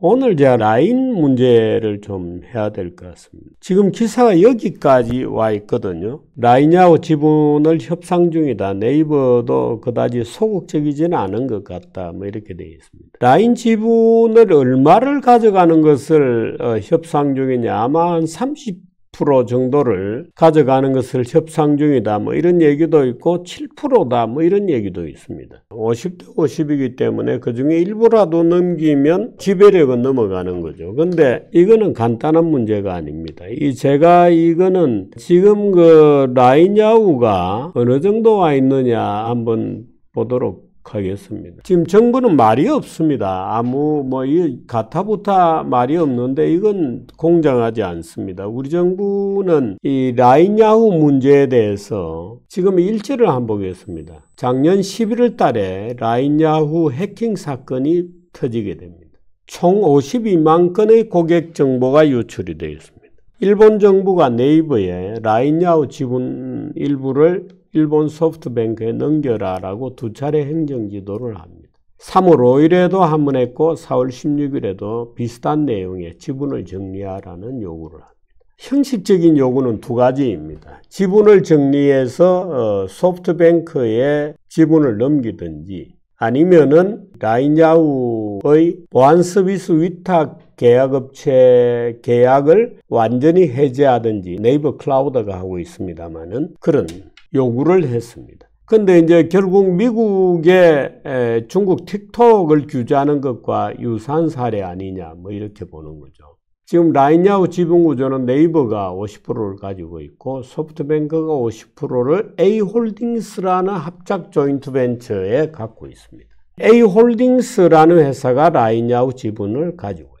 오늘 제가 라인 문제를 좀 해야 될 것 같습니다. 지금 기사가 여기까지 와 있거든요. 라인야후 지분을 협상 중이다. 네이버도 그다지 소극적이지는 않은 것 같다. 뭐 이렇게 되어 있습니다. 라인 지분을 얼마를 가져가는 것을 어, 협상 중이냐. 아마 한 30. 10% 정도를 가져가는 것을 협상 중이다. 뭐 이런 얘기도 있고 7%다. 뭐 이런 얘기도 있습니다. 50대 50이기 때문에 그 중에 일부라도 넘기면 지배력은 넘어가는 거죠. 근데 이거는 간단한 문제가 아닙니다. 이 제가 이거는 지금 그 라인야우가 어느 정도 와 있느냐 한번 보도록 하겠습니다. 지금 정부는 말이 없습니다. 아무 뭐 이 가타부타 말이 없는데 이건 공정하지 않습니다. 우리 정부는 이 라인 야후 문제에 대해서 지금 일지를 한 보겠습니다. 작년 11월 달에 라인 야후 해킹 사건이 터지게 됩니다. 총 52만 건의 고객 정보가 유출이 되어 있습니다. 일본 정부가 네이버에 라인 야후 지분 일부를 일본 소프트뱅크에 넘겨라라고 두 차례 행정 지도를 합니다. 3월 5일에도 한 번 했고 4월 16일에도 비슷한 내용의 지분을 정리하라는 요구를 합니다. 형식적인 요구는 두 가지입니다. 지분을 정리해서 어, 소프트뱅크에 지분을 넘기든지 아니면은 라인야우의 보안 서비스 위탁 계약업체 계약을 완전히 해제하든지 네이버 클라우드가 하고 있습니다만은 그런 요구를 했습니다. 근데 이제 결국 미국의 에, 중국 틱톡을 규제하는 것과 유사한 사례 아니냐 뭐 이렇게 보는 거죠. 지금 라인야후 지분구조는 네이버가 50%를 가지고 있고 소프트뱅크가 50%를 A홀딩스라는 합작 조인트 벤처에 갖고 있습니다. A홀딩스라는 회사가 라인야후 지분을 가지고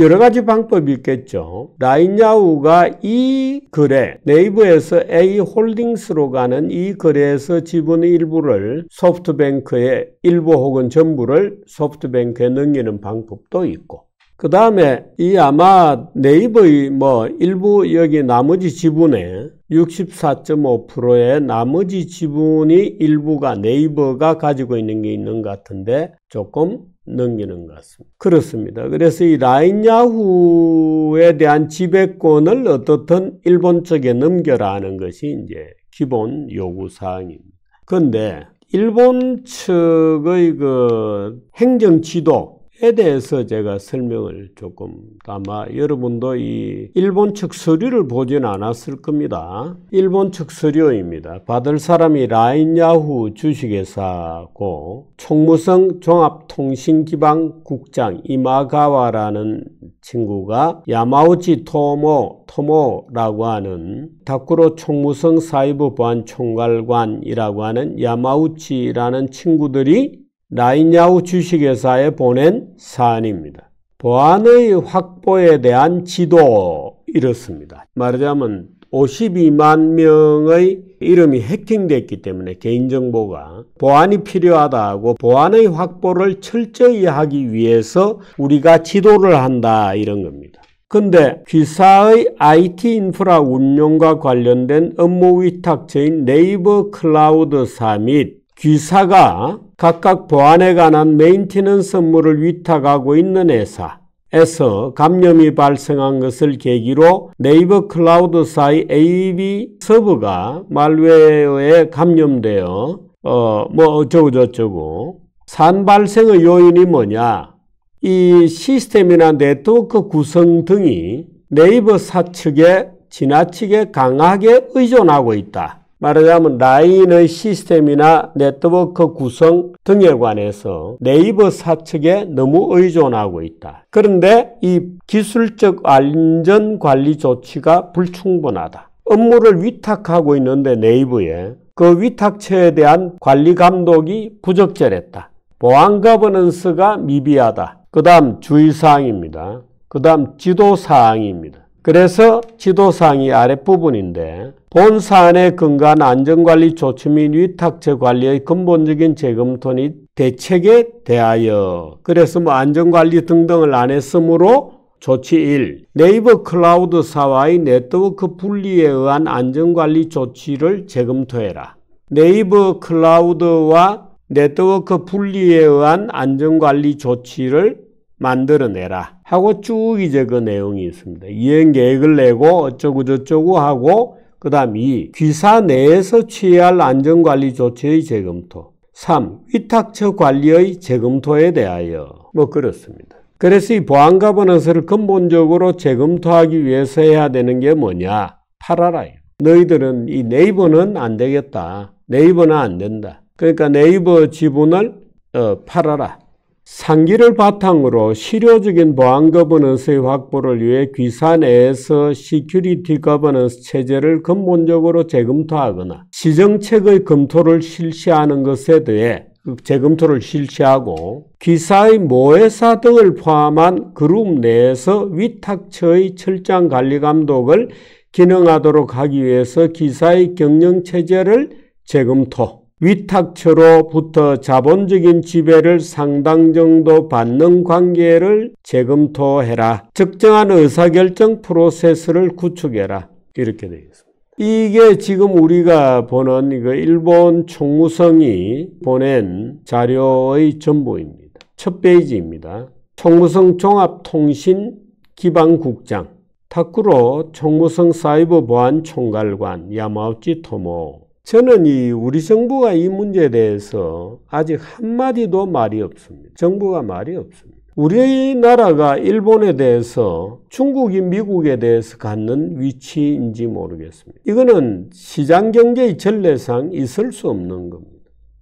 여러 가지 방법이 있겠죠. 라인야우가 이 거래, 네이버에서 A 홀딩스로 가는 이 거래에서 지분 일부를 소프트뱅크에 일부 혹은 전부를 소프트뱅크에 넘기는 방법도 있고, 그 다음에 이 아마 네이버의 뭐 일부 여기 나머지 지분에 64.5%의 나머지 지분이 일부가 네이버가 가지고 있는 게 있는 것 같은데 조금 넘기는 것 같습니다. 그렇습니다. 그래서 이 라인야후에 대한 지배권을 어떻든 일본 측에 넘겨라는 것이 이제 기본 요구 사항입니다. 그런데 일본 측의 그 행정 지도 에 대해서 제가 설명을 조금 아마 여러분도 이 일본 측 서류를 보진 않았을 겁니다. 일본 측 서류입니다. 받을 사람이 라인야후 주식회사고 총무성 종합통신기방 국장 이마가와라는 친구가 야마우치 토모 토모라고 하는 다쿠로 총무성 사이버 보안 총괄관이라고 하는 야마우치라는 친구들이 라인야후 주식회사에 보낸 사안입니다. 보안의 확보에 대한 지도 이렇습니다. 말하자면 52만 명의 이름이 해킹됐기 때문에 개인정보가 보안이 필요하다고 보안의 확보를 철저히 하기 위해서 우리가 지도를 한다 이런 겁니다. 근데 기사의 IT 인프라 운용과 관련된 업무 위탁처인 네이버 클라우드 사밋 귀사가 각각 보안에 관한 메인티넌스 업무를 위탁하고 있는 회사, 에서 감염이 발생한 것을 계기로 네이버 클라우드사이 AV 서버가 말웨어에 감염되어 어뭐 어쩌고 저쩌고 산 발생의 요인이 뭐냐 이 시스템이나 네트워크 구성 등이 네이버 사측에 지나치게 강하게 의존하고 있다. 말하자면 라인의 시스템이나 네트워크 구성 등에 관해서 네이버 사측에 너무 의존하고 있다. 그런데 이 기술적 안전 관리 조치가 불충분하다. 업무를 위탁하고 있는데 네이버에 그 위탁처에 대한 관리 감독이 부적절했다. 보안 가버넌스가 미비하다. 그 다음 주의사항입니다. 그 다음 지도사항입니다. 그래서 지도사항이 아랫부분인데 본 사안에 근거한 안전관리 조치 및 위탁처 관리의 근본적인 재검토 및 대책에 대하여 그래서 뭐 안전관리 등등을 안 했으므로 조치 1. 네이버 클라우드사와의 네트워크 분리에 의한 안전관리 조치를 재검토해라. 네이버 클라우드와 네트워크 분리에 의한 안전관리 조치를 만들어내라. 하고 쭉 이제 그 내용이 있습니다. 이행 계획을 내고 어쩌고 저쩌고 하고 그다음 2. 귀사 내에서 취해할 안전관리 조치의 재검토. 3. 위탁처 관리의 재검토에 대하여 뭐 그렇습니다. 그래서 이 보안과 번호서를 근본적으로 재검토하기 위해서 해야 되는 게 뭐냐? 팔아라. 요 너희들은 이 네이버는 안 되겠다. 네이버는 안 된다. 그러니까 네이버 지분을 어, 팔아라. 상기를 바탕으로 실효적인 보안 거버넌스의 확보를 위해 귀산 에서 시큐리티 거버넌스 체제를 근본적으로 재검토하거나 시정책의 검토를 실시하는 것에 대해 재검토를 실시하고 귀사의 모회사 등을 포함한 그룹 내에서 위탁처의 철장 관리 감독을 기능하도록 하기 위해서 귀사의 경영체제를 재검토, 위탁처로부터 자본적인 지배를 상당 정도 받는 관계를 재검토해라. 적정한 의사결정 프로세스를 구축해라. 이렇게 되겠습니다 이게 지금 우리가 보는 이거 일본 총무성이 보낸 자료의 전부입니다. 첫 페이지입니다. 총무성 종합통신 기방국장 타쿠로 총무성 사이버 보안 총괄관 야마우치 토모 저는 이 우리 정부가 이 문제에 대해서 아직 한마디도 말이 없습니다. 정부가 말이 없습니다. 우리나라가 일본에 대해서 중국이 미국에 대해서 갖는 위치인지 모르겠습니다. 이거는 시장 경제의 전례상 있을 수 없는 겁니다.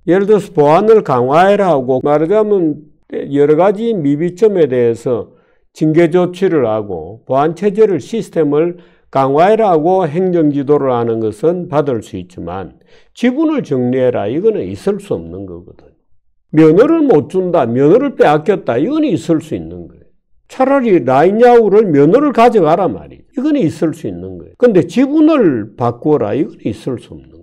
예를 들어서 보안을 강화해라고 말하자면 여러 가지 미비점에 대해서 징계 조치를 하고 보안 체제를 시스템을 강화해라고 행정지도를 하는 것은 받을 수 있지만 지분을 정리해라 이거는 있을 수 없는 거거든. 면허를 못 준다, 면허를 빼앗겼다 이건 있을 수 있는 거예요. 차라리 라인야우를 면허를 가져가라 말이에요. 이건 있을 수 있는 거예요. 근데 지분을 바꾸어라 이건 있을 수 없는 거예요.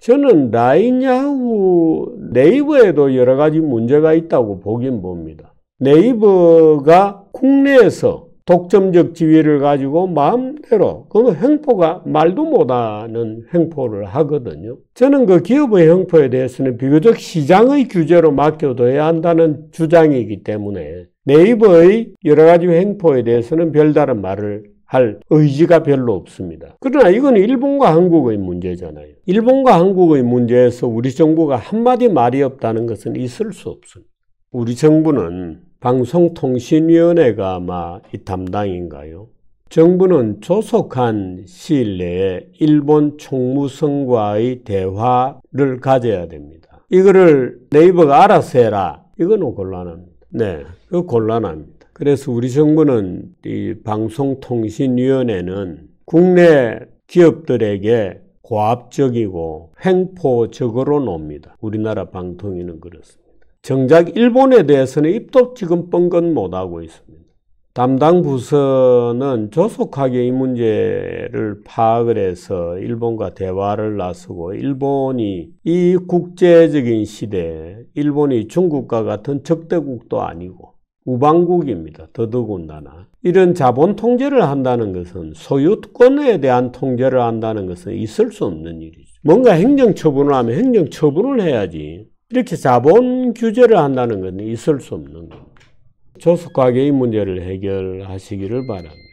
저는 라인야우 네이버에도 여러 가지 문제가 있다고 보긴 봅니다. 네이버가 국내에서 독점적 지위를 가지고 마음대로 그 횡포가 말도 못하는 횡포를 하거든요. 저는 그 기업의 횡포에 대해서는 비교적 시장의 규제로 맡겨둬야 한다는 주장이기 때문에 네이버의 여러 가지 횡포에 대해서는 별다른 말을 할 의지가 별로 없습니다. 그러나 이건 일본과 한국의 문제잖아요. 일본과 한국의 문제에서 우리 정부가 한마디 말이 없다는 것은 있을 수 없습니다. 우리 정부는 방송통신위원회가 아마 이 담당인가요? 정부는 조속한 시일 내에 일본 총무성과의 대화를 가져야 됩니다. 이거를 네이버가 알아서 해라. 이거는 곤란합니다. 네, 그 곤란합니다. 그래서 우리 정부는 이 방송통신위원회는 국내 기업들에게 고압적이고 횡포적으로 놉니다. 우리나라 방통위는 그렇습니다. 정작 일본에 대해서는 입도 지금 뻥긋 못하고 있습니다. 담당 부서는 조속하게 이 문제를 파악을 해서 일본과 대화를 나서고 일본이 이 국제적인 시대에 일본이 중국과 같은 적대국도 아니고 우방국입니다. 더더군다나. 이런 자본 통제를 한다는 것은 소유권에 대한 통제를 한다는 것은 있을 수 없는 일이죠. 뭔가 행정 처분을 하면 행정 처분을 해야지 이렇게 자본 규제를 한다는 건 있을 수 없는 겁니다. 조속하게 이 문제를 해결하시기를 바랍니다.